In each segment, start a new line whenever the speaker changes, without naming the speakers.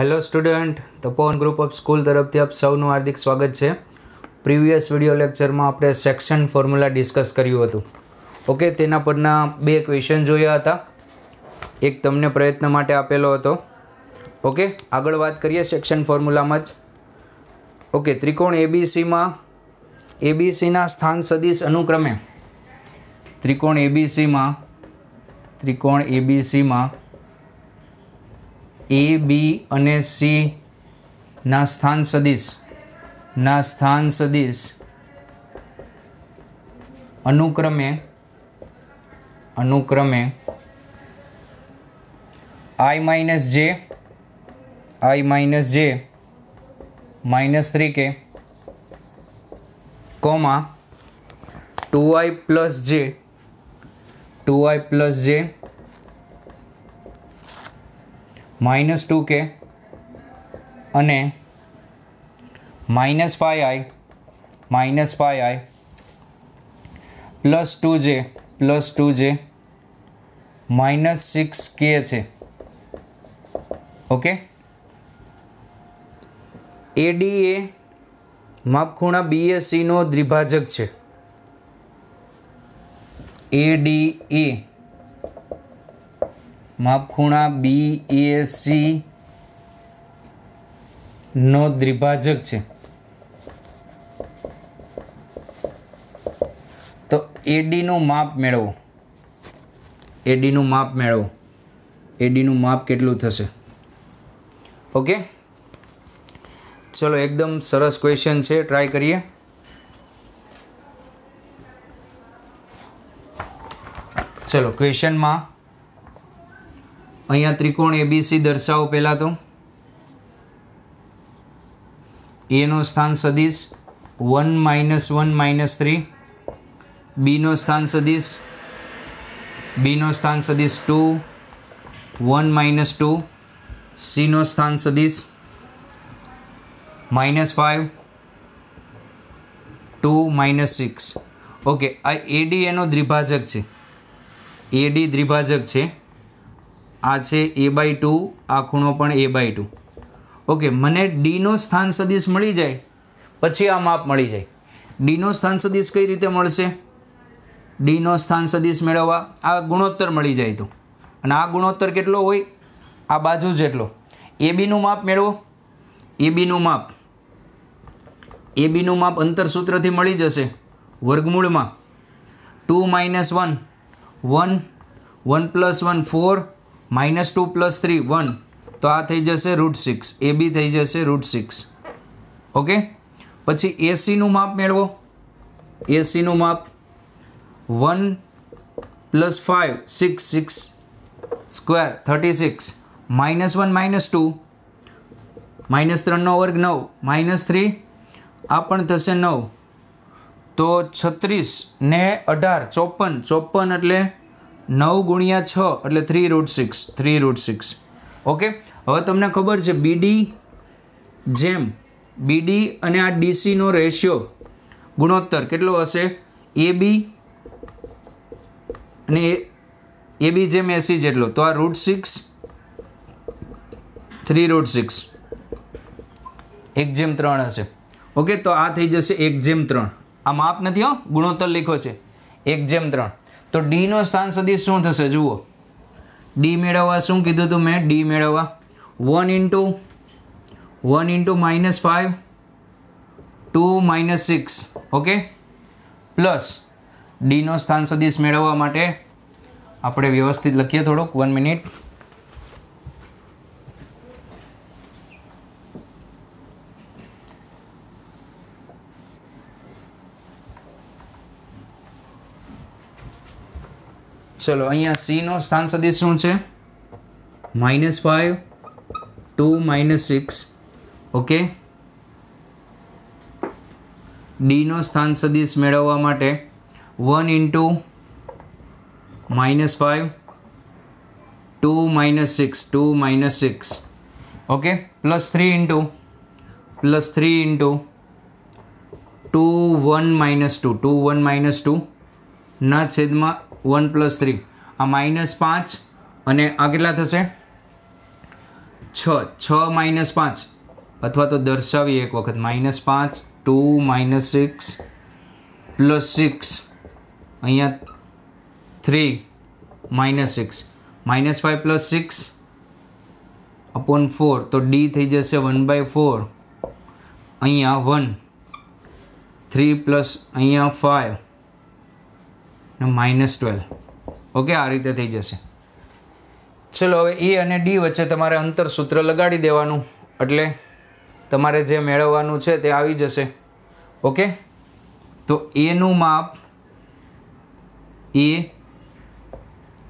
hello student Tapovan group of school તરફથી આપ સૌનું હાર્દિક સ્વાગત છે પ્રીવિયસ વિડિયો લેક્ચરમાં આપણે સેક્શન ફોર્મ્યુલા ડિસ્કસ કર્યું હતું ઓકે તેના પરના બે ક્વેશ્ચન જોયા હતા એક તમને પ્રયત્ન માટે આપેલો હતો ઓકે આગળ વાત કરીએ સેક્શન ફોર્મ્યુલામાં જ ઓકે ત્રિકોણ એબીસીમાં એબીસીના સ્થાન સદીશ અનુક્રમે ત્રિકોણ એબીસીમાં ત્રિકોણ એબીસીમાં એ બી અને સી ના સ્થાન સદિશ ના સ્થાન સદીશ અનુક્રમે અનુક્રમે i minus j i minus j minus three k comma two i plus j two i plus j minus two k અને minus five i minus five i plus two j plus two j minus six k છે okay એડી એ માપખૂણા બીએસસીનો દ્વિભાજક છે એડી એ માપખૂણા બી એ e C નો દ્વિભાજક છે તો એડીનું માપ મેળવો એડીનું માપ મેળવો એડીનું માપ કેટલું થશે ઓકે ચલો એકદમ સરસ ક્વેશ્ચન છે ટ્રાય કરીએ ચલો ક્વેશ્ચનમાં અહીંયા ત્રિકોણ એબીસી દર્શાવો પહેલાં તો એનું સ્થાન સદીશ one minus one minus three બીનો સ્થાન સદીશ બીનો સ્થાન સદીશ ટુ વન માઇનસ ટુ સીનો સ્થાન સદીશ minus five two minus six okay આ એડી એનો દ્વિભાજક છે એડી દ્વિભાજક છે આ છે એ બાય ટુ આ ખૂણો પણ એ બાય ટુ ઓકે મને ડીનો સ્થાન સદિશ મળી જાય પછી આ માપ મળી જાય ડીનો સ્થાન સદીશ કઈ રીતે મળશે ડીનો સ્થાન સદીશ મેળવવા આ ગુણોત્તર મળી જાય તો અને આ ગુણોત્તર કેટલો હોય આ બાજુ જેટલો એ બીનું માપ મેળવો એ બીનું માપ એ બીનું માપ અંતરસૂત્રથી મળી જશે વર્ગમૂળમાં two minus one one one plus one four minus two plus three one તો આ થઈ જશે રૂટ સિક્સ એ બી થઈ જશે રૂટ સિક્સ ઓકે પછી એસીનું માપ મેળવો એસીનું માપ one plus five six six square thirty six minus one minus two minus ત્રણનો વર્ગ નવ માઇનસ થ્રી આ પણ થશે નવ તો છત્રીસ ને અઢાર ચોપન ચોપન એટલે નવ ગુણ્યા છ એટલે three root six three root six okay હવે તમને ખબર છે બીડી જેમ બીડી અને આ ડીસીનો રેશિયો ગુણોત્તર કેટલો હશે એ બી અને એ બી જેમ એસી જેટલો તો આ root six three root six એક જેમ ત્રણ હશે ઓકે તો આ થઈ જશે એક જેમ ત્રણ આ માપ નથી હો ગુણોત્તર લીખો છે એક જેમ ત્રણ તો ડીનો સ્થાન સદીશ શું થશે જુઓ ડી મેળવવા શું કીધું હતું મેં ડી મેળવવા one into one into minus five two minus six okay plus ડીનો સ્થાન સદીશ મેળવવા માટે આપણે વ્યવસ્થિત લખીએ થોડુંક વન મિનિટ ચલો અહીંયા સી નો સ્થાન સદિશ શું છે minus five two minus six okay ડીનો સ્થાન સદીશ મેળવવા માટે one into minus five two minus six two minus six okay plus three into plus three into two one minus two two one minus two ના છેદમાં one plus three આ minus પાંચ અને આ કેટલા થશે છ છ માઇનસ પાંચ અથવા તો દર્શાવીએ એક વખત માઇનસ પાંચ two minus six plus six અહીંયા three minus six minus five plus six upon four તો ડી થઈ જશે વન બાય ફોર અહીંયા વન થ્રી પ્લસ અહીંયા ફાઇવ ને માઇનસ ટ્વેલ્વ ઓકે આ રીતે થઈ જશે ચલો હવે એ અને ડી વચ્ચે તમારે અંતર સૂત્ર લગાડી દેવાનું એટલે તમારે જે મેળવવાનું છે તે આવી જશે ઓકે તો એનું માપ એ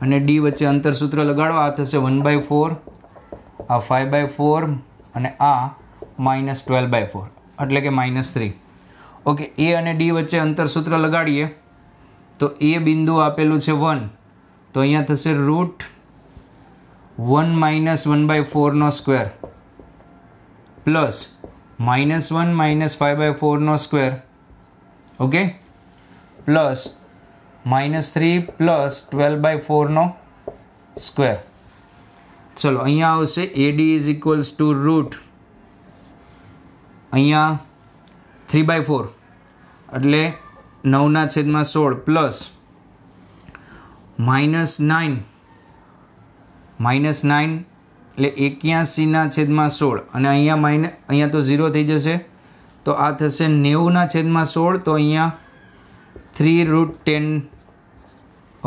અને ડી વચ્ચે અંતર સૂત્ર લગાડવા આ થશે વન બાય ફોર આ ફાઇવ બાય ફોર અને આ માઇનસ ટ્વેલ્વ બાય ફોર એટલે કે માઇનસ થ્રી ઓકે એ અને ડી વચ્ચે અંતર સૂત્ર લગાડીએ તો એ બિંદુ આપેલું છે વન તો અહીંયા થશે root one minus one by ફોરનો square plus minus one minus five by ફોરનો square okay plus minus three plus twelve by ફોરનો સ્ક્વેર ચલો અહીંયા આવશે AD is equals to root અહીંયા થ્રી બાય ફોર એટલે નવના છેદમાં સોળ plus minus nine minus nine એટલે એક્યાસીના છેદમાં સોળ અને અહીંયા માઇન અહીંયા તો ઝીરો થઈ જશે તો આ થશે નેવુંના છેદમાં સોળ તો અહીંયા three root ten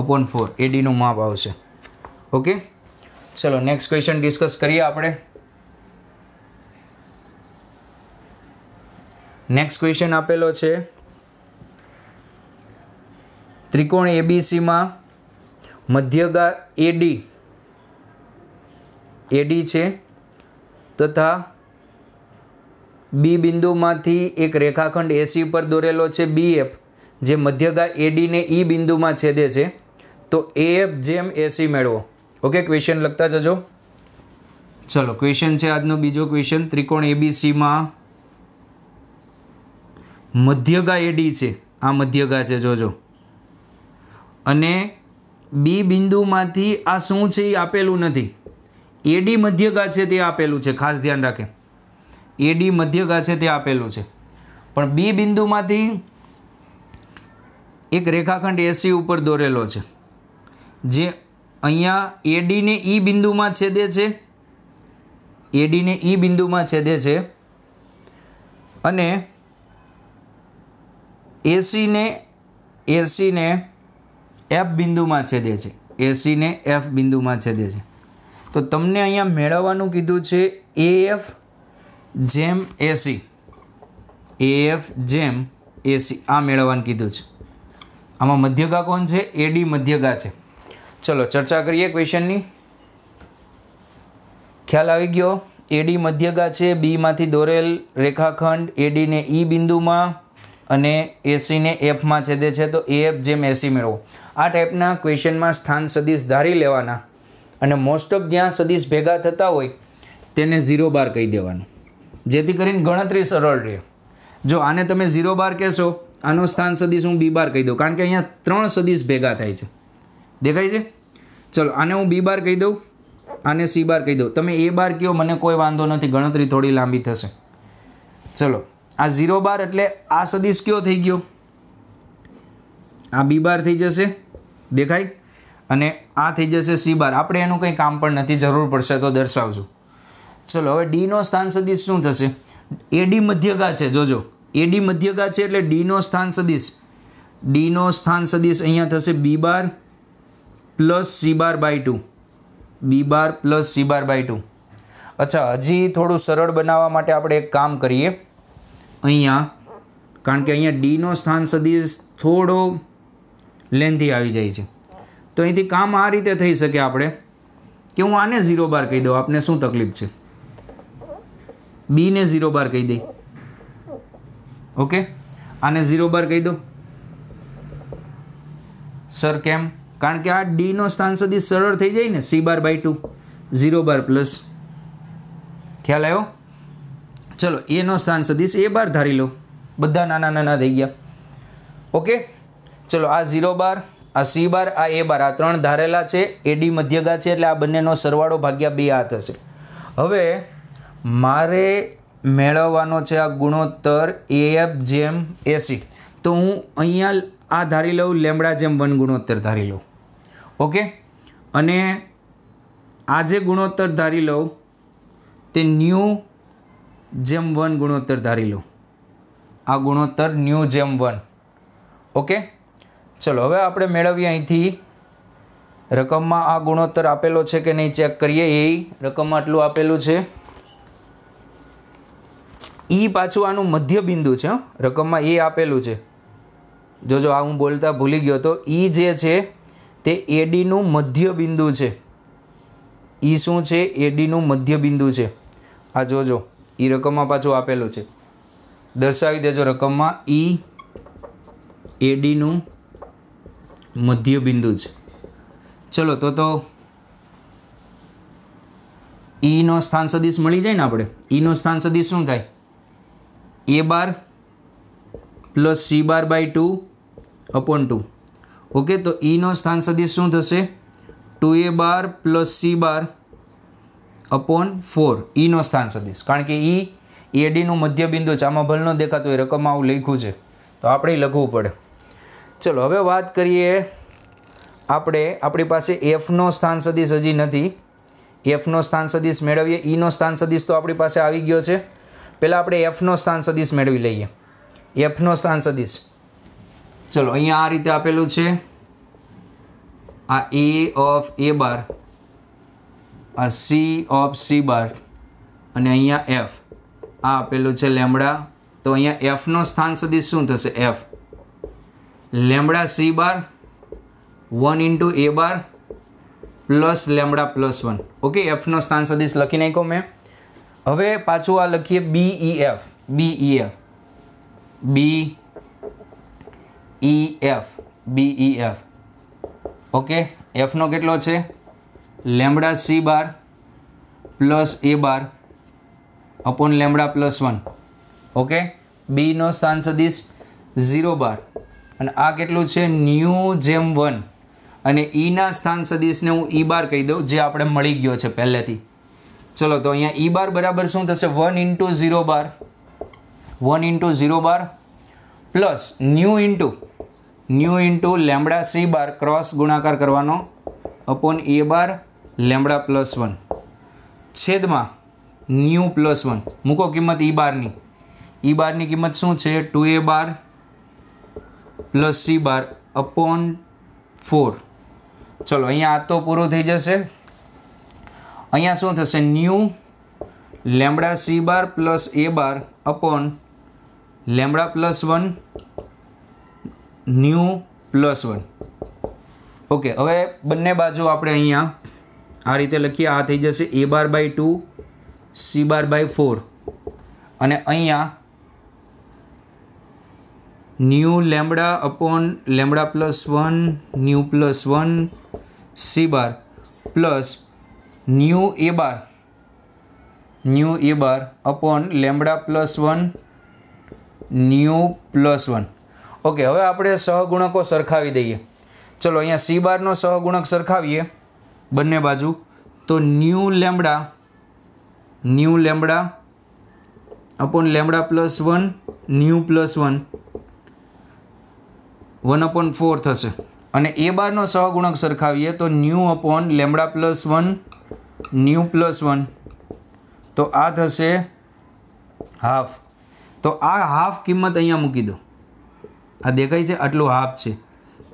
upon four એડીનું માપ આવશે ઓકે ચલો નેક્સ્ટ ક્વેશ્ચન ડિસ્કસ કરીએ આપણે નેક્સ્ટ ક્વેશ્ચન આપેલો છે ત્રિકોણ એબીસીમાં મધ્યગા એડી એડી છે તથા બી બિંદુમાંથી એક રેખાખંડ એસી પર દોરેલો છે બી એફ જે મધ્યગા એડીને ઈ બિંદુમાં છેદે છે તો એ એફ જેમ એસી મેળવો ઓકે ક્વેશ્ચન લખતા જજો ચલો ક્વેશ્ચન છે આજનો બીજો ક્વેશ્ચન ત્રિકોણ એબીસીમાં મધ્યગા એડી છે આ મધ્યગા છે જોજો અને બી બિંદુમાંથી આ શું છે એ આપેલું નથી એડી મધ્યગા છે તે આપેલું છે ખાસ ધ્યાન રાખે એડી મધ્યગા છે તે આપેલું છે પણ બી બિંદુમાંથી એક રેખાખંડ એસી ઉપર દોરેલો છે જે અહીંયા એડીને ઈ બિંદુમાં છેદે છે એડીને ઈ બિંદુમાં છેદે છે અને એસીને એસીને એફ બિંદુમાં છેદે છે એસીને એફ બિંદુમાં છેદે છે તો તમને અહીંયા મેળવવાનું કીધું છે એ એફ જેમ એસી એ એફ જેમ એસી આ મેળવવાનું કીધું છે આમાં મધ્યગા કોણ છે એડી મધ્યગા છે ચલો ચર્ચા કરીએ ક્વેશ્ચનની ખ્યાલ આવી ગયો એડી મધ્યગા છે બીમાંથી દોરેલ રેખાખંડ એડીને ઈ e બિંદુમાં અને એસીને એફમાં છેદે છે તો એ એફ જેમ એસી મેળવો આ ટાઈપના ક્વેશ્ચનમાં સ્થાન સદીશ ધારી લેવાના અને મોસ્ટ ઓફ જ્યાં સદીશ ભેગા થતા હોય તેને ઝીરો બાર કહી દેવાનું જેથી કરીને ગણતરી સરળ રહે જો આને તમે ઝીરો બાર કહેશો આનો સ્થાન સદીશ હું બી બાર કહી દઉં કારણ કે અહીંયા ત્રણ સદીશ ભેગા થાય છે દેખાય છે ચલો આને હું બી બાર કહી દઉં આને સી બાર કહી દઉં તમે એ બાર કહો મને કોઈ વાંધો નથી ગણતરી થોડી લાંબી થશે ચલો આ ઝીરો બાર એટલે આ સદીશ કયો થઈ ગયો આ બી બાર થઈ જશે દેખાય અને આ થઈ જશે સી બાર આપણે એનું કંઈ કામ પણ નથી જરૂર પડશે તો દર્શાવજો ચલો હવે ડીનો સ્થાન સદીશ શું થશે એડી મધ્યગા છે જોજો એડી મધ્યગા છે એટલે ડીનો સ્થાન સદીશ ડીનો સ્થાન સદીશ અહીંયા થશે B bar plus C bar by two B bar plus C bar by two અચ્છા હજી થોડું સરળ બનાવવા માટે આપણે એક કામ કરીએ અહીંયા કારણ કે અહીંયા ડીનો સ્થાન સદીશ થોડો લેન્થી આવી જાય છે તો અહીંથી કામ આ રીતે થઈ શકે આપણે કે હું આને ઝીરો બાર કહી દઉં આપને શું તકલીફ છે બીને ઝીરો બાર કહી દઈ ઓકે આને ઝીરો બાર કહી દો સર કેમ કારણ કે આ ડીનો સ્થાન સુધી સરળ થઈ જાય ને C bar by two zero bar plus ખ્યાલ આવ્યો ચલો એનો સ્થાન સદીશ એ બાર ધારી લો બધા નાના નાના થઈ ગયા ઓકે ચલો આ ઝીરો બાર આ સી બાર આ એ બાર આ ત્રણ ધારેલા છે એડી મધ્યગા છે એટલે આ બંનેનો સરવાળો ભાગ્યા બી આ થશે હવે મારે મેળવવાનો છે આ ગુણોત્તર એ એફ જેમ એસી તો હું અહીંયા આ ધારી લઉં લેમડા જેમ વન ગુણોત્તર ધારી લઉં ઓકે અને આ જે ગુણોત્તર ધારી લઉં તે ન્યૂ જેમ વન ગુણોત્તર ધારી લઉં આ ગુણોત્તર ન્યૂ જેમ વન ઓકે ચલો હવે આપણે મેળવીએ અહીંથી રકમમાં આ ગુણોત્તર આપેલો છે કે નહીં ચેક કરીએ એ રકમ આટલું આપેલું છે એ પાછું આનું મધ્ય બિંદુ છે રકમમાં એ આપેલું છે જોજો આ હું બોલતા ભૂલી ગયો તો એ જે છે તે એડીનું મધ્ય બિંદુ છે એ શું છે એડીનું મધ્ય બિંદુ છે આ જોજો એ રકમમાં પાછું આપેલું છે દર્શાવી દેજો રકમમાં ઈ એડીનું મધ્ય બિંદુ છે ચલો તો તો ઈનો સ્થાન સદીશ મળી જાય ને આપણે ઈનો સ્થાન સદીશ શું થાય A bar plus C bar by two upon two okay તો ઈનો સ્થાન સદીશ શું થશે two A bar plus C bar upon four ઈનો સ્થાન સદીશ કારણ કે ઈ એડીનું મધ્ય બિંદુ છે આમાં ભલનો દેખાતો એ રકમમાં આવું લખ્યું છે તો આપણે લખવું પડે ચલો હવે વાત કરીએ આપણે આપણી પાસે એફનો સ્થાન સદીશ હજી નથી એફનો સ્થાન સદીશ મેળવીએ ઈનો e સ્થાન સદીશ તો આપણી પાસે આવી ગયો છે પહેલાં આપણે એફનો સ્થાન સદીશ મેળવી લઈએ એફનો સ્થાન સદીશ ચલો અહીંયા આ રીતે આપેલું છે આ એ ઓફ એ બાર આ સી ઓફ સી બાર અને અહીંયા એફ આ આપેલું છે લેમડા તો અહીંયા એફનો સ્થાન સદીશ શું થશે F lambda C bar one into A bar plus lambda plus one okay એફનો સ્થાન સદીશ લખી નાખ્યો મેં હવે પાછું આ લખીએ B F B F B E F B F okay એફનો કેટલો છે lambda C bar plus A bar upon lambda plus one okay બીનો સ્થાન સદીશ ઝીરો બાર અને આ કેટલું છે ન્યૂ જેમ વન અને ઈના સ્થાન સદીશને હું ઈ બાર કહી દઉં જે આપણે મળી ગયો છે પહેલેથી ચલો તો અહીંયા ઈ બાર બરાબર શું થશે one into zero bar one into zero bar plus mu into mu into lambda C bar cross ગુણાકાર કરવાનો upon A bar lambda plus one છેદમાં ન્યૂ પ્લસ વન મૂકો કિંમત ઈ બારની ઈ બારની કિંમત શું છે two A bar plus C bar upon four ચલો અહીંયા આ તો પૂરું થઈ જશે અહીંયા શું થશે mu lambda C bar plus A bar upon lambda plus one mu plus one okay હવે બંને બાજુ આપણે અહીંયા આ રીતે લખીએ આ થઈ જશે A bar by two C bar by four અને અહીંયા mu lambda upon lambda plus one mu plus one C bar plus mu A bar mu A bar upon lambda plus one mu plus one okay હવે આપણે સહગુણકો સરખાવી દઈએ ચલો અહીંયા C બારનો સહગુણક સરખાવીએ બંને બાજુ તો mu lambda mu lambda upon lambda plus one mu plus one one upon four થશે અને એ બારનો સહગુણક સરખાવીએ તો mu upon lambda plus one mu plus one તો આ થશે હાફ તો આ હાફ કિંમત અહીંયા મૂકી દો આ દેખાય છે આટલું હાફ છે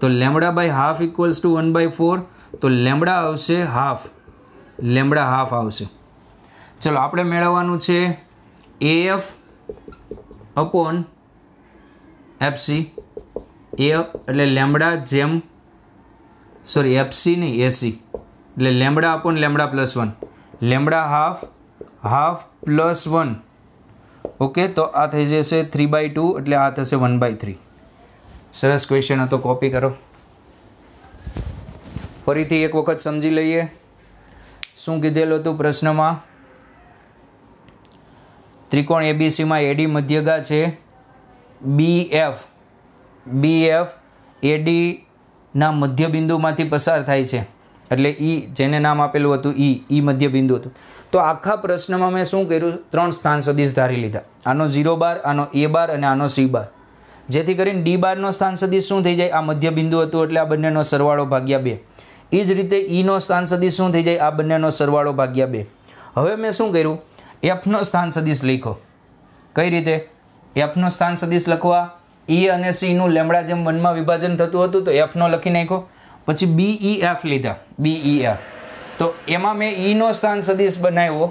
તો lambda by half equals to one by four તો લેમડા આવશે હાફ લેમડા હાફ આવશે ચલો આપણે મેળવવાનું છે એએફ અપોન એફસી એ એટલે લેમડા જેમ સોરી એફસી નહીં એસી એટલે lambda upon lambda plus one lambda half half plus one okay તો આ થઈ જશે થ્રી બાય ટુ એટલે આ થશે વન બાય થ્રી સરસ ક્વેશ્ચન હતો કોપી કરો ફરીથી એક વખત સમજી લઈએ શું કીધેલું હતું પ્રશ્નમાં ત્રિકોણ એબીસીમાં એડી મધ્યગા છે બી એફ બી બીએફ એડીના બિંદુમાંથી પસાર થાય છે એટલે ઈ e, જેને નામ આપેલું હતું ઈ e, ઈ e મધ્યબિંદુ હતું તો આખા પ્રશ્નમાં મેં શું કર્યું ત્રણ સ્થાન સદીશ ધારી લીધા આનો ઝીરો બાર આનો એ બાર અને આનો સી બાર જેથી કરીને ડી બારનો સ્થાન સદીશ શું થઈ જાય આ મધ્ય બિંદુ હતું એટલે આ બંનેનો સરવાળો ભાગ્યા બે એ જ રીતે ઈનો સ્થાન સદીશ શું થઈ જાય આ બંનેનો સરવાળો ભાગ્યા બે હવે મેં શું કર્યું એફનો સ્થાન સદીશ લખો કઈ રીતે એફનો સ્થાન સદીશ લખવા ઈ e અને સીનું લેમડા જેમ વનમાં વિભાજન થતું હતું તો એફનો લખી નાખ્યો પછી બી ઈ એફ લીધા બી ઈ એફ તો એમાં મેં ઈનો e સ્થાન સદીશ બનાવ્યો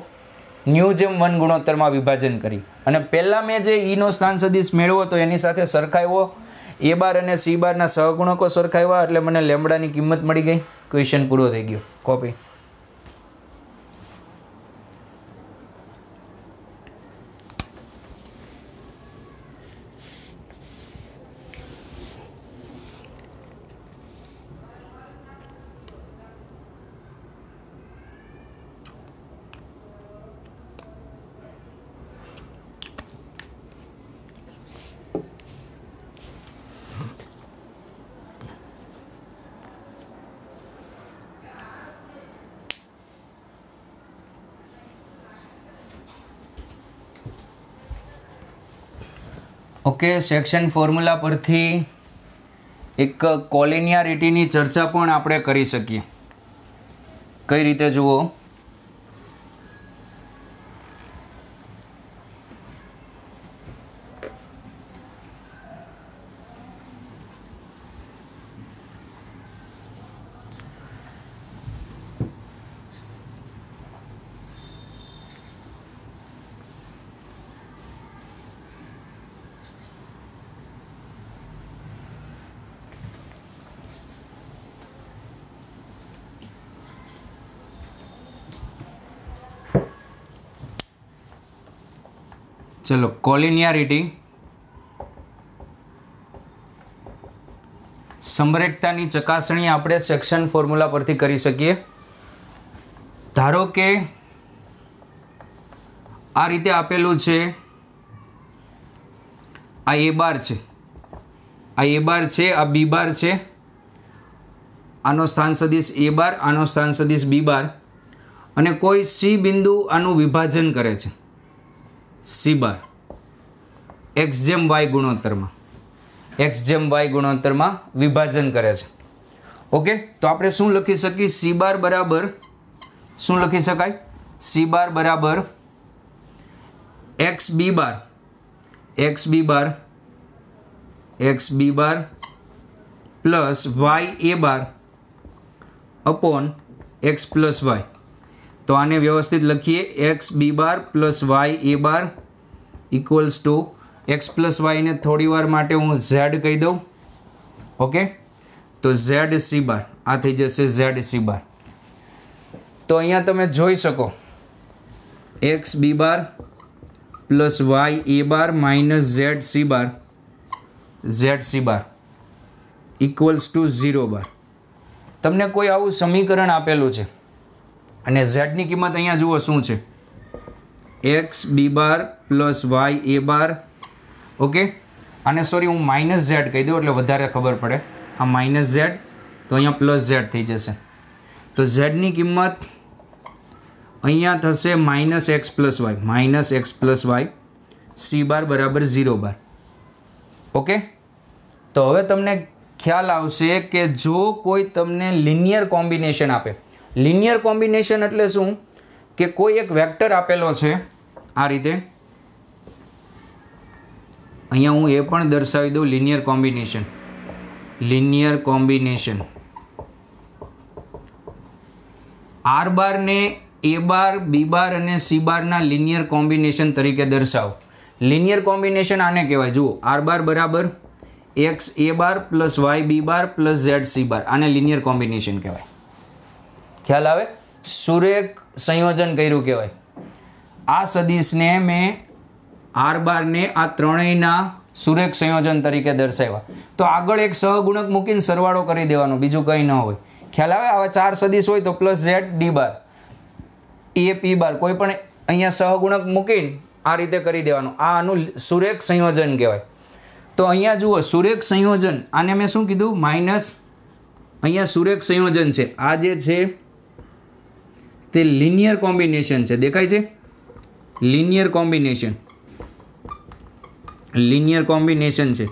ન્યૂ જેમ વન ગુણોત્તરમાં વિભાજન કરી અને પહેલાં મેં જે ઈનો e સ્થાન સદીશ મેળવ્યો તો એની સાથે સરખાવ્યો એ બાર અને સી બારના સહગુણકો સરખાવ્યા એટલે મને લેમડાની કિંમત મળી ગઈ ક્વેશ્ચન પૂરો થઈ ગયો કોપી ઓકે સેક્શન ફોર્મ્યુલા પરથી એક કોલિનિયારિટીની ચર્ચા પણ આપણે કરી શકીએ કઈ રીતે જુઓ ચલો કોલિનિયારિટી સમરેકતાની ચકાસણી આપણે સેક્શન ફોર્મ્યુલા પરથી કરી શકીએ ધારો કે આ રીતે આપેલું છે આ એ બાર છે આ એ બાર છે આ બી બાર છે આનો સ્થાન સદીશ એ બાર આનો સ્થાન સદીશ બી બાર અને કોઈ સી બિંદુ આનું વિભાજન કરે છે સી બાર એક્સ જેમ વાય ગુણોત્તરમાં એક્સ જેમ વાય ગુણોત્તરમાં વિભાજન કરે છે ઓકે તો આપણે શું લખી શકીએ સી બાર બરાબર શું લખી શકાય સી બાર બરાબર X B bar X B bar X B bar plus Y A bar upon X plus Y તો આને વ્યવસ્થિત લખીએ X B bar plus Y A bar equals to X plus વાયને થોડી વાર માટે હું ઝેડ કહી દઉં ઓકે તો ઝેડ સી બાર આ થઈ જશે ઝેડ સી બાર તો અહીંયા તમે જોઈ શકો X B bar plus Y A bar minus Z C bar Z C bar equals to zero bar તમને કોઈ આવું સમીકરણ આપેલું છે અને ઝેડની કિંમત અહીંયા જુઓ શું છે X B bar plus Y A bar okay અને સોરી હું માઇનસ ઝેડ કહી દઉં એટલે વધારે ખબર પડે આ માઇનસ ઝેડ તો અહીંયા પ્લસ ઝેડ થઈ જશે તો ઝેડની કિંમત અહીંયા થશે minus X plus Y minus X plus Y C bar બરાબર ઝીરો બાર ઓકે તો હવે તમને ખ્યાલ આવશે કે જો કોઈ તમને લિનિયર કોમ્બિનેશન આપે લિનિયર કોમ્બિનેશન એટલે શું કે કોઈ એક વેક્ટર આપેલો છે આ રીતે અહીંયા હું એ પણ દર્શાવી દઉં linear combination linear combination R બારને એ બાર બી બાર અને સી બારના લિનિયર કોમ્બિનેશન તરીકે દર્શાવો લિનિયર કોમ્બિનેશન આને કહેવાય જુઓ આર બાર બરાબર X A bar plus Y B bar plus Z C bar આને લિનિયર કોમ્બિનેશન કહેવાય ખ્યાલ આવે સુરેખ સંયોજન કર્યું કહેવાય આ સદીશને મેં આર બારને આ ત્રણેયના સુરેખ સંયોજન તરીકે દર્શાવ્યા તો આગળ એક સહગુણક મૂકીને સરવાળો કરી દેવાનો બીજું કંઈ ન હોય ખ્યાલ આવે આવા ચાર સદીશ હોય તો plus Z D bar A P bar કોઈ પણ અહીંયા સહગુણક મૂકીને આ રીતે કરી દેવાનું આ આનું સુરેખ સંયોજન કહેવાય તો અહીંયા જુઓ સુરેખ સંયોજન આને મેં શું કીધું માઇનસ અહીંયા સુરેખ સંયોજન છે આ જે છે તે લિનિયર કોમ્બિનેશન છે દેખાય છે લિનિયર કોમ્બિનેશન લિનિયર કોમ્બિનેશન છે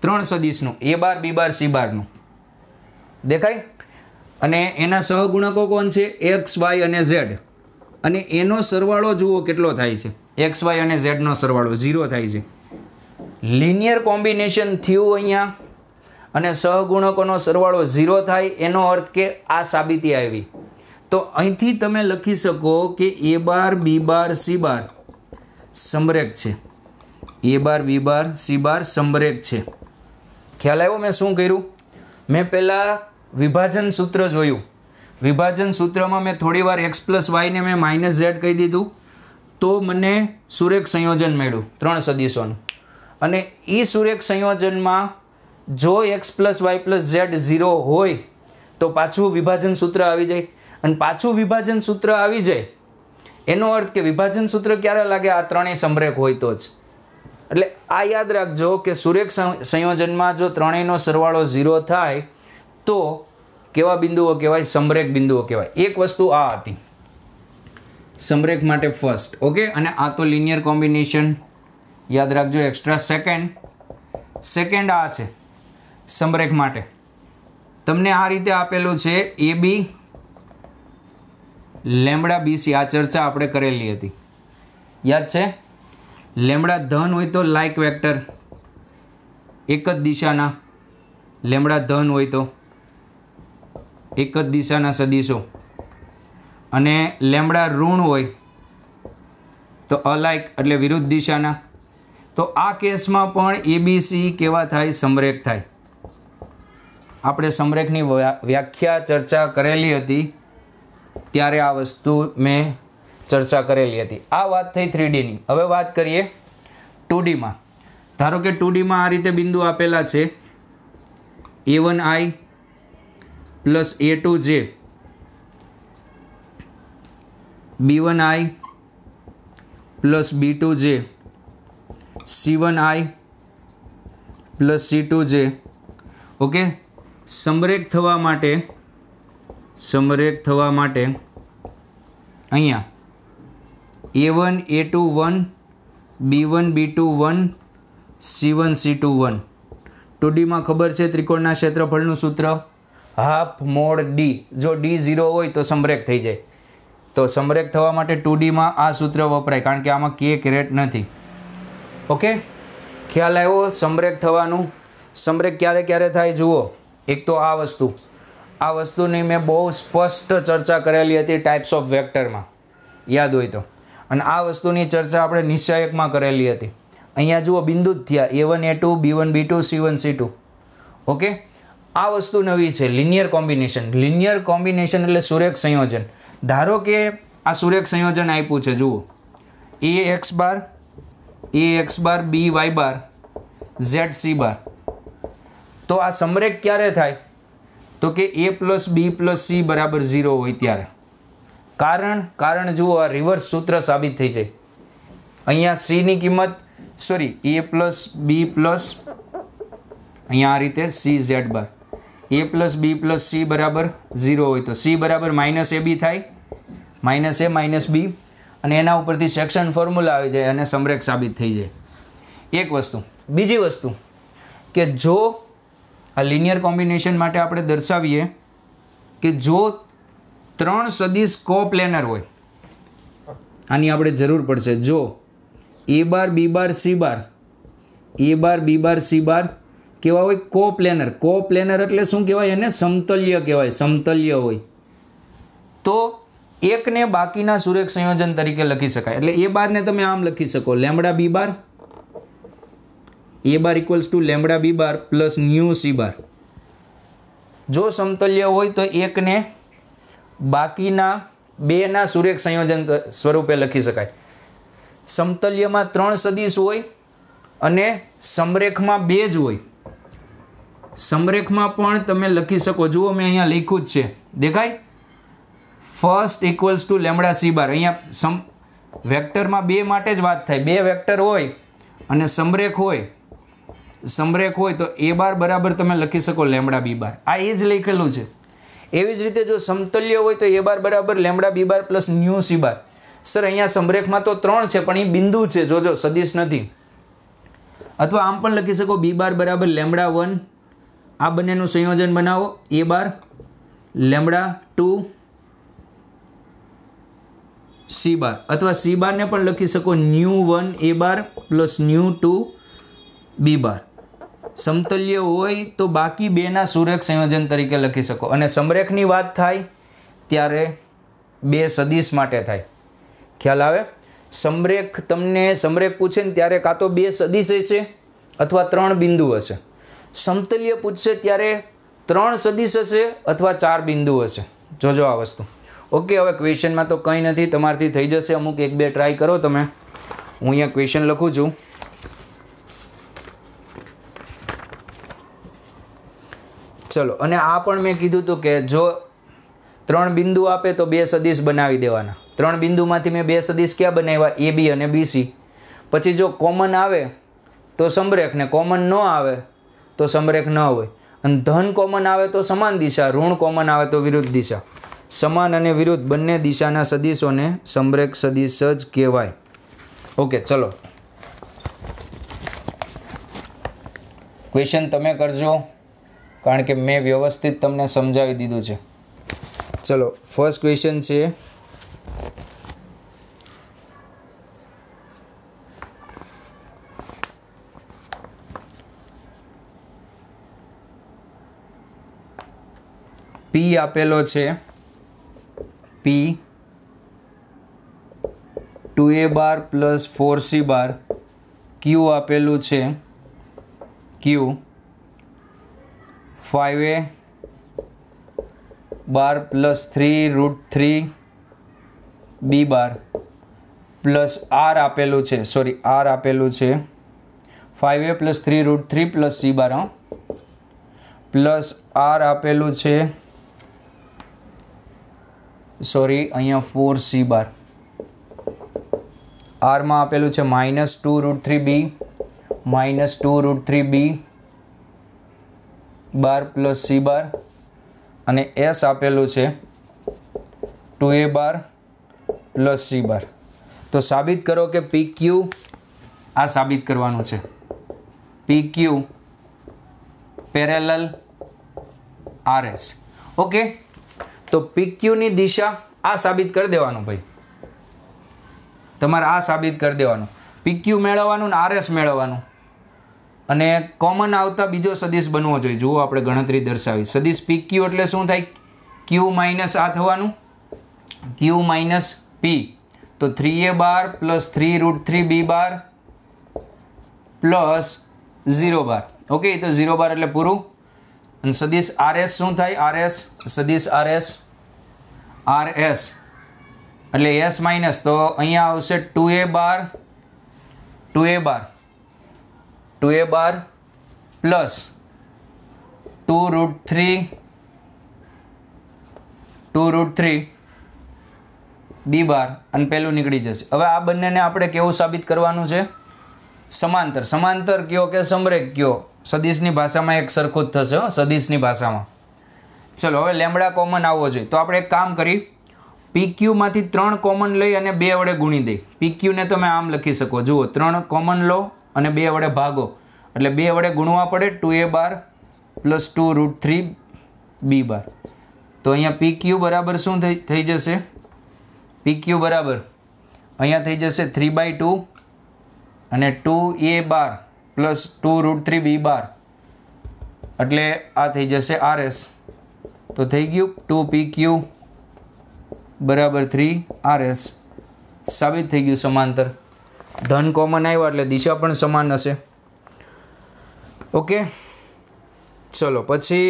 ત્રણ સદીશનું એ બાર બી બાર સી બારનું દેખાય અને એના સહગુણકો કોણ છે એક્સ વાય અને ઝેડ અને એનો સરવાળો જુઓ કેટલો થાય છે એક્સ વાય અને ઝેડનો સરવાળો ઝીરો થાય છે લિનિયર કોમ્બિનેશન થયું અહીંયા અને સહગુણકોનો સરવાળો ઝીરો થાય એનો અર્થ કે આ સાબિતી આવી તો અહીંથી તમે લખી શકો કે A bar B bar C બાર સમરેક છે A bar B bar C બાર સમરેક છે ખ્યાલ આવ્યો મેં શું કર્યું મેં પહેલાં વિભાજન સૂત્ર જોયું વિભાજન સૂત્રમાં મેં થોડીવાર એક્સ પ્લસ વાયને મેં માઇનસ ઝેડ કહી દીધું તો મને સુરેખ સંયોજન મળ્યું ત્રણ સદીસોનું અને એ સુરેખ સંયોજનમાં જો X plus Y plus Z zero હોય તો પાછું વિભાજન સૂત્ર આવી જાય અને પાછું વિભાજન સૂત્ર આવી જાય એનો અર્થ કે વિભાજન સૂત્ર ક્યારે લાગે આ ત્રણેય સમરેખ હોય તો જ એટલે આ યાદ રાખજો કે સુરેખ સંયોજનમાં જો ત્રણેયનો સરવાળો ઝીરો થાય તો કેવા બિંદુઓ કહેવાય સંરેખ બિંદુઓ કહેવાય એક વસ્તુ આ હતી સમરેખ માટે ફર્સ્ટ ઓકે અને આ તો લિનિયર કોમ્બિનેશન યાદ રાખજો એક્સ્ટ્રા સેકન્ડ સેકન્ડ આ છે સમરેખ માટે તમને આ રીતે આપેલું છે એ બી લેમડા બીસી આ ચર્ચા આપણે કરેલી હતી યાદ છે લેમડા ધન હોય તો લાઇક વેક્ટર એક જ દિશાના લેમડા ધન હોય તો એક જ દિશાના સદીશો અને લેમડા ઋણ હોય તો અલાઇક એટલે વિરુદ્ધ દિશાના તો આ કેસમાં પણ એબીસી કેવા થાય સમરેખ થાય આપણે સમરેખની વ્યાખ્યા ચર્ચા કરેલી હતી ત્યારે આ વસ્તુ મેં ચર્ચા કરેલી હતી આ વાત થઈ થ્રીડીની હવે વાત કરીએ ટુ ડીમાં ધારો કે ટુ ડીમાં આ રીતે બિંદુ આપેલા છે A one I plus A two J B one I plus B two J C one I plus C two J okay સમરેક થવા માટે સમરેક થવા માટે અહીંયા A one A two one B one B two one C one C two one two ડીમાં ખબર છે ત્રિકોણના ક્ષેત્રફળનું સૂત્ર હાફ મોડ ડી જો ડી ઝીરો હોય તો સમરેક થઈ જાય તો સમરેક થવા માટે ટુ ડીમાં આ સૂત્ર વપરાય કારણ કે આમાં કે રેટ નથી ઓકે ખ્યાલ આવ્યો સમરેક થવાનું સમરેક ક્યારે ક્યારે થાય જુઓ એક તો આ વસ્તુ આ વસ્તુની મેં બહુ સ્પષ્ટ ચર્ચા કરેલી હતી ટાઈપ્સ ઓફ વેક્ટરમાં યાદ હોય તો અને આ વસ્તુની ચર્ચા આપણે નિશ્ચયકમાં કરેલી હતી અહીંયા જુઓ બિંદુ જ થયા A one A two B one B two C one C two okay આ વસ્તુ નવી છે લિનિયર કોમ્બિનેશન લિનિયર કોમ્બિનેશન એટલે સુરેખ સંયોજન ધારો કે આ સુરેખ સંયોજન આપ્યું છે જુઓ A X bar A X bar B Y bar Z C bar તો આ સમરેખ ક્યારે થાય તો કે A plus B plus C બરાબર ઝીરો હોય ત્યારે કારણ કારણ જુઓ આ રિવર્સ સૂત્ર સાબિત થઈ જાય અહીંયા સીની કિંમત sorry A plus B plus અહીંયા આ રીતે C Z bar A plus B plus C બરાબર ઝીરો હોય તો સી બરાબર માઇનસ એ બી થાય માઇનસ એ માઇનસ બી અને એના ઉપરથી સેક્શન ફોર્મ્યુલા આવી જાય અને સમરેક સાબિત થઈ જાય એક વસ્તુ બીજી વસ્તુ કે જો આ લિનિયર કોમ્બિનેશન માટે આપણે દર્શાવીએ કે જો ત્રણ સદીશ પ્લેનર હોય આની આપણે જરૂર પડશે જો એ bar B bar C bar A bar B bar C બાર કેવા હોય કો પ્લેનર કો પ્લેનર એટલે શું કહેવાય એને સમતલ્ય કહેવાય સમતલ્ય હોય તો એકને બાકીના સુરેખ સંયોજન તરીકે લખી શકાય એટલે એ બારને તમે આમ લખી શકો lambda B bar A bar equals to lambda B bar plus mu C bar જો સમતલ્ય હોય તો એકને બાકીના બેના સુરેખ સંયોજન સ્વરૂપે લખી શકાય સમતલ્યમાં ત્રણ સદીશ હોય અને સમરેખમાં બે જ હોય સમરેખમાં પણ તમે લખી શકો જુઓ મેં અહીંયા લખ્યું જ છે દેખાય first equals to lambda C bar અહીંયા સમ વેક્ટરમાં બે માટે જ વાત થાય બે વેક્ટર હોય અને સમરેખ હોય સમરેખ હોય તો એ બાર બરાબર તમે લખી શકો લેમડા બી બાર આ એ જ લખેલું છે એવી જ રીતે જો સમતલ્ય હોય તો એ બાર બરાબર lambda B bar plus mu C bar sir અહીંયા સમરેખમાં તો ત્રણ છે પણ એ બિંદુ છે જોજો સદીશ નથી અથવા આમ પણ લખી શકો બી બાર બરાબર લેમડા વન આ બંનેનું સંયોજન બનાવો A bar lambda two C bar અથવા સી બારને પણ લખી શકો mu one A bar plus mu two B bar સમતલ્ય હોય તો બાકી બેના સુરેખ સંયોજન તરીકે લખી શકો અને સમરેખની વાત થાય ત્યારે બે સદીશ માટે થાય ખ્યાલ આવે સમરેખ તમને સમરેખ પૂછે ને ત્યારે કાં તો બે સદીશ હશે અથવા ત્રણ બિંદુ હશે સમતલ્ય પૂછશે ત્યારે ત્રણ સદીશ હશે અથવા ચાર બિંદુ હશે જોજો આ વસ્તુ ઓકે હવે ક્વેશ્ચનમાં તો કંઈ નથી તમારથી થઈ જશે અમુક એક બે ટ્રાય કરો તમે હું અહીંયા ક્વેશ્ચન લખું છું ચલો અને આ પણ મેં કીધું હતું કે જો ત્રણ બિંદુ આપે તો બે સદીશ બનાવી દેવાના ત્રણ બિંદુમાંથી મેં બે સદીશ ક્યાં બનાવ્યા એ બી અને બીસી પછી જો કોમન આવે તો સમરેખ ને કોમન ન આવે તો સમરેખ ન હોય અને ધન કોમન આવે તો સમાન દિશા ઋણ કોમન આવે તો વિરુદ્ધ દિશા સમાન અને વિરુદ્ધ બંને દિશાના સદીશોને સમરેખ સદીશ જ કહેવાય ઓકે ચલો ક્વેશ્ચન તમે કરજો કારણ કે મેં વ્યવસ્થિત તમને સમજાવી દીધું છે ચલો ફર્સ્ટ ક્વેશ્ચન છે પી આપેલો છે P two A bar plus four C bar Q આપેલું છે Q five A bar plus three root three B bar plus R આપેલું છે સોરી આર આપેલું છે five A plus three root three plus C bar plus R આપેલું છે sorry અહીંયા four C બાર આરમાં આપેલું છે minus two root three B minus two root three B bar plus C bar અને એસ આપેલું છે two A bar plus C bar તો સાબિત કરો કે પી ક્યુ આ સાબિત કરવાનું છે P Q parallel S okay તો પી ક્યુની દિશા આ સાબિત કરી દેવાનું ભાઈ તમારે આ સાબિત કરી દેવાનું પી ક્યુ મેળવવાનું ને આર એસ મેળવવાનું અને કોમન આવતા બીજો સદિશ બનવો જોઈએ જુઓ આપણે ગણતરી દર્શાવી સદિશ પી ક્યુ એટલે શું થાય ક્યુ માઇનસ આ થવાનું ક્યુ માઇનસ પી તો three A bar plus three root three B bar plus zero bar okay તો ઝીરો બાર એટલે પૂરું અને સદિશ એસ શું થાય આર આરએસ સદિશ આર એસ એટલે એસ માઇનસ તો અહીંયા આવશે two A bar two A bar two A bar plus two root three two root three D bar અને પહેલું નીકળી જશે હવે આ બંનેને આપણે કેવું સાબિત કરવાનું છે સમાંતર સમાંતર કયો કે સમરેખ કયો સદીશની ભાષામાં એક સરખું જ થશે સદીશની ભાષામાં ચલો હવે લેમડા કોમન આવવો જોઈએ તો આપણે એક કામ કરી પી ક્યુમાંથી ત્રણ કોમન લઈ અને બે વડે ગુણી દઈ પી ક્યુને તમે આમ લખી શકો જુઓ ત્રણ કોમન લો અને બે વડે ભાગો એટલે બે વડે ગુણવા પડે two A bar plus two root three B bar તો અહીંયા પી ક્યુ બરાબર શું થઈ થઈ જશે પી ક્યુ બરાબર અહીંયા થઈ જશે થ્રી બાય ટુ અને two A bar plus two root three B bar એટલે આ થઈ જશે આર એસ તો થઈ ગયું ટુ પી ક્યુ બરાબર થ્રી આર એસ સાબિત થઈ ગયું સમાંતર ધન કોમન આવ્યા એટલે દિશા પણ સમાન હશે ઓકે ચલો પછી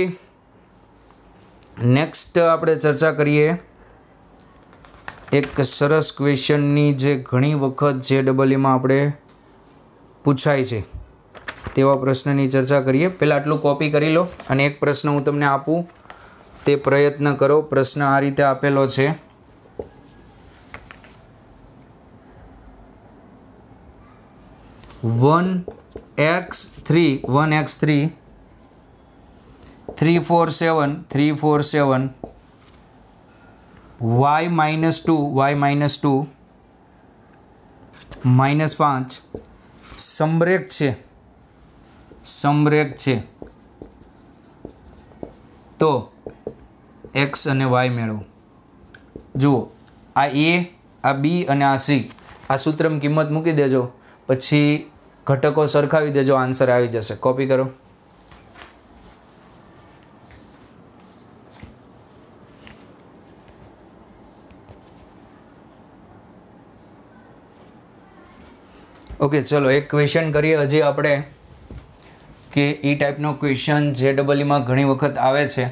નેક્સ્ટ આપણે ચર્ચા કરીએ એક સરસ ક્વેશ્ચનની જે ઘણી વખત જે ડબલઈમાં e આપણે પૂછાય છે તેવા પ્રશ્નની ચર્ચા કરીએ પહેલાં આટલું કોપી કરી લો અને એક પ્રશ્ન હું તમને આપું તે પ્રયત્ન કરો પ્રશ્ન આ રીતે આપેલો છે one X three one X three three four seven three four seven Y minus two Y minus two minus પાંચ સમરેક છે સમરેક છે તો એક્સ અને વાય મેળવો જુઓ આ એ આ બી અને આ સી આ સૂત્રમ કિંમત મૂકી દેજો પછી ઘટકો સરખાવી દેજો આન્સર આવી જશે કોપી કરો ઓકે ચલો એક ક્વેશ્ચન કરીએ હજી આપણે કે એ ટાઈપનો ક્વેશ્ચન જે ડબલમાં ઘણી વખત આવે છે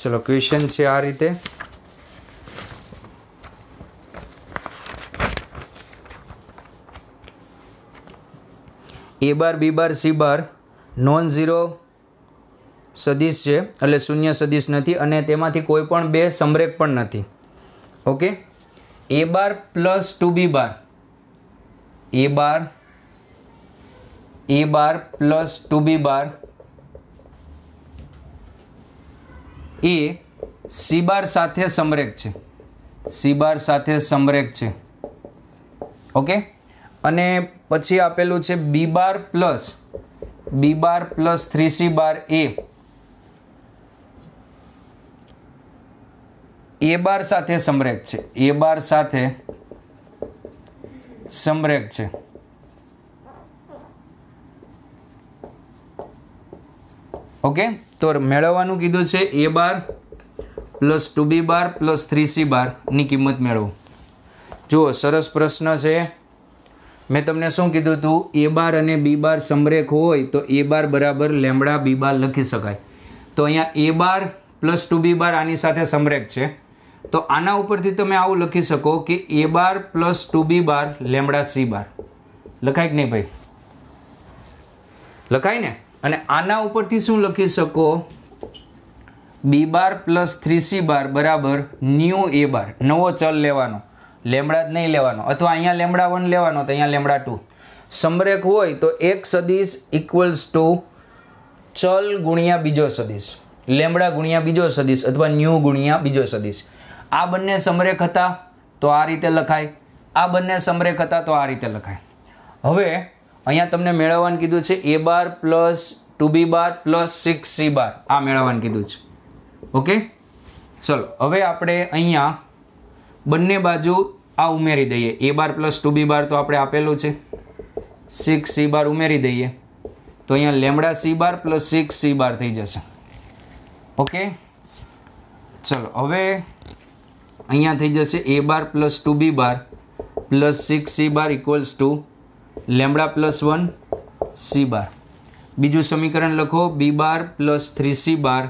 ચલો ક્વેશ્ચન છે આ રીતે A bar B bar C bar non zero સદીશ છે એટલે શૂન્ય સદીશ નથી અને તેમાંથી કોઈ પણ બે સમરેક પણ નથી okay A bar plus two B bar A bar A bar plus two B bar A C bar સાથે સમરેક છે સી બાર સાથે સમરેક છે ઓકે અને પછી આપેલું છે B bar plus B bar plus three C bar A A bar સાથે સમરેક છે એ બાર સાથે સમરેક છે ઓકે તો મેળવવાનું કીધું છે A bar plus two B bar plus three C બારની કિંમત મેળવો જુઓ સરસ પ્રશ્ન છે મેં તમને શું કીધું હતું એ બાર અને બી બાર સમરેખ હોય તો એ બાર બરાબર લેમડા બી બાર લખી શકાય તો અહીંયા એ બાર પ્લસ ટુ બી બાર આની સાથે સમરેખ છે તો આના ઉપરથી તમે આવું લખી શકો કે A bar plus two B bar lambda C bar લખાય કે નહીં ભાઈ લખાય ને અને આના ઉપરથી શું લખી શકો B bar plus three C bar બરાબર ન્યૂ એ બાર નવો ચલ લેવાનો લેમડા જ નહીં લેવાનો અથવા અહીંયા લેમડા વન લેવાનો તો અહીંયા લેમડા ટુ સમરેખ હોય તો એક સદીશ ઇક્વલ્સ ટુ ચલ ગુણ્યા બીજો સદીશ લેમડા ગુણ્યા બીજો સદીશ અથવા ન્યૂ ગુણ્યા બીજો સદીશ આ બંને સમરેખ હતા તો આ રીતે લખાય આ બંને સમરેખ હતા તો આ રીતે લખાય હવે અહીંયા તમને મેળવવાનું કીધું છે A bar plus two B bar plus six C bar આ મેળવવાનું કીધું છે ઓકે ચલો હવે આપણે અહીંયા બંને બાજુ આ ઉમેરી દઈએ એ bar plus two B bar તો આપણે આપેલું છે સિક્સ સી બાર ઉમેરી દઈએ તો અહીંયા lambda C bar plus six C bar થઈ જશે ઓકે ચલો હવે અહીંયા થઈ જશે A bar plus two B bar plus six C bar equals to lambda plus one C bar બીજું સમીકરણ લખો B bar plus three C bar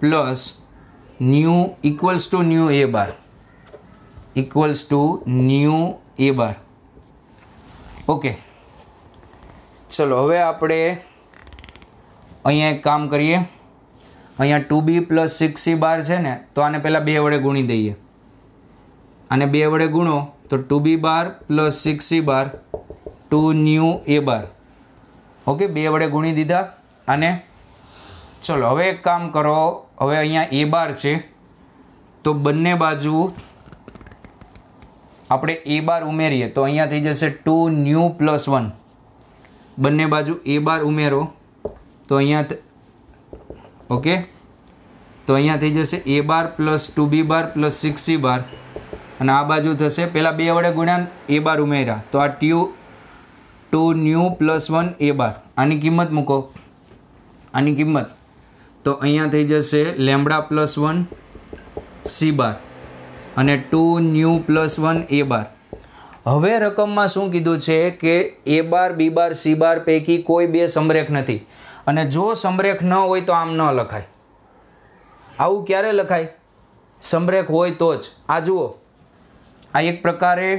plus mu equals to mu A bar equals to mu A bar okay ચલો હવે આપણે અહીંયા એક કામ કરીએ અહીંયા two B plus six C bar છે ને તો આને પહેલાં બે વડે ગુણી દઈએ અને બે વડે ગુણો તો two B bar plus six C bar two mu A bar okay બે વડે ગુણી દીધા અને ચલો હવે એક કામ કરો હવે અહીંયા એ બાર છે તો બંને બાજુ આપણે એ બાર ઉમેરીએ તો અહીંયા થઈ જશે ટુ ન્યૂ પ્લસ વન બંને બાજુ એ બાર ઉમેરો તો અહીંયા ઓકે તો અહીંયા થઈ જશે A bar plus two B bar plus six C bar અને આ બાજુ થશે પહેલાં બે વડે ગુણ્યા એ બાર ઉમેર્યા તો આ ટ્યુ two nu plus one A bar આની કિંમત મૂકો આની કિંમત તો અહીંયા થઈ જશે lambda plus one C bar અને two nu plus one A bar હવે રકમમાં શું કીધું છે કે A bar B bar C બાર પૈકી કોઈ બે સમરેખ નથી અને જો સમરેખ ન હોય તો આમ ન લખાય આવું ક્યારે લખાય સમરેખ હોય તો જ આ જુઓ આ એક પ્રકારે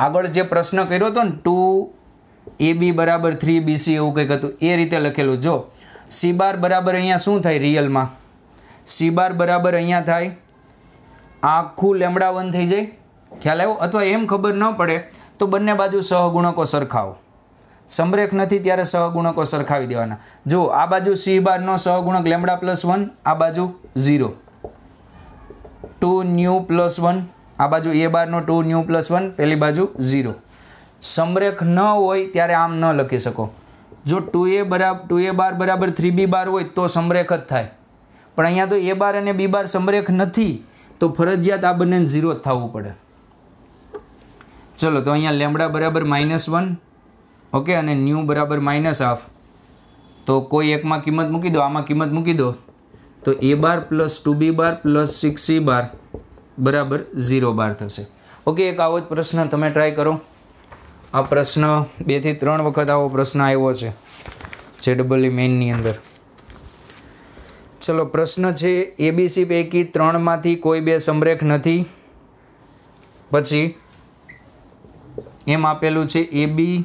આગળ જે પ્રશ્ન કર્યો હતો ને ટુ એ બી બરાબર થ્રી બીસી એવું કંઈક હતું એ રીતે લખેલું જો સી બાર બરાબર અહીંયા શું થાય રિયલમાં સી બાર બરાબર અહીંયા થાય આખું લેમડા વન થઈ જાય ખ્યાલ આવ્યો અથવા એમ ખબર ન પડે તો બંને બાજુ સહગુણકો સરખાવો સમરેખ નથી ત્યારે સહગુણકો સરખાવી દેવાના જો આ બાજુ સી બારનો સહગુણક લેમડા પ્લસ વન આ બાજુ zero two nu plus one આ બાજુ એ બારનો ટુ ન્યૂ પ્લસ વન પહેલી બાજુ ઝીરો સમરેખ ન હોય ત્યારે આમ ન લખી શકો જો ટુ એ બરાબર ટુ એ બાર બરાબર થ્રી બી બાર હોય તો સમરેખ જ થાય પણ અહીંયા તો એ બાર અને બી બાર સમરેખ નથી તો ફરજિયાત આ બંને ઝીરો જ થવું પડે ચલો તો અહીંયા લેમડા બરાબર માઇનસ વન ઓકે અને ન્યૂ બરાબર માઇનસ હાફ તો કોઈ એકમાં કિંમત મૂકી દો આમાં કિંમત મૂકી દો તો A bar plus two B bar plus six C bar બરાબર ઝીરો બાર થશે ઓકે એક આવો જ પ્રશ્ન તમે ટ્રાય કરો આ પ્રશ્ન બેથી ત્રણ વખત આવો પ્રશ્ન આવ્યો છે જે ડબલઈ મેઇનની અંદર ચલો પ્રશ્ન છે એબીસી પૈકી ત્રણમાંથી કોઈ બે સંરેખ નથી પછી એમ આપેલું છે એ બી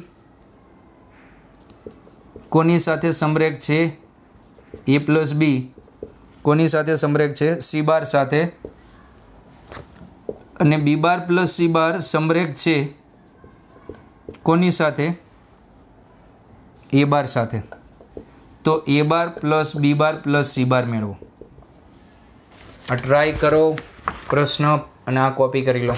કોની સાથે સંરેખ છે એ પ્લસ બી કોની સાથે સંરેખ છે સી બાર સાથે અને બી બાર પ્લસ સી બાર સંરેખ છે કોની સાથે એ બાર સાથે તો A bar plus B bar plus C bar મેળવો આ ટ્રાય કરો પ્રશ્ન અને આ કોપી કરી લો